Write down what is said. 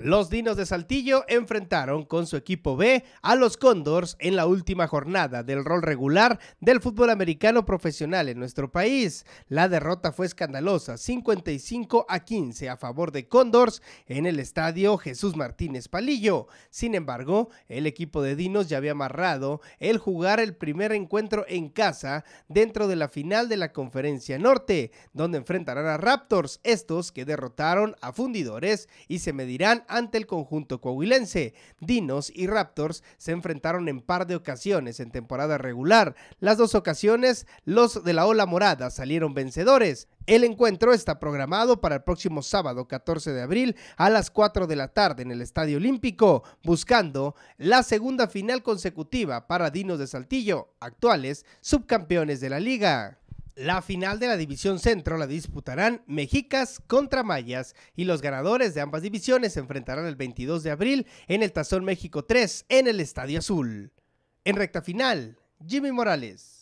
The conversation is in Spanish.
Los Dinos de Saltillo enfrentaron con su equipo B a los Condors en la última jornada del rol regular del fútbol americano profesional en nuestro país. La derrota fue escandalosa, 55 a 15 a favor de Condors en el estadio Jesús Martínez Palillo. Sin embargo, el equipo de Dinos ya había amarrado el jugar el primer encuentro en casa dentro de la final de la Conferencia Norte, donde enfrentarán a Raptors, estos que derrotaron a Fundidores y se medirán ante el conjunto coahuilense. Dinos y Raptors se enfrentaron en par de ocasiones en temporada regular. Las dos ocasiones, los de la Ola Morada salieron vencedores. El encuentro está programado para el próximo sábado 14 de abril a las 4 de la tarde en el Estadio Olímpico, buscando la segunda final consecutiva para Dinos de Saltillo, actuales subcampeones de la liga. La final de la División Centro la disputarán Mexicas contra Mayas y los ganadores de ambas divisiones se enfrentarán el 22 de abril en el Tazón México 3 en el Estadio Azul. En recta final, Jimmy Morales.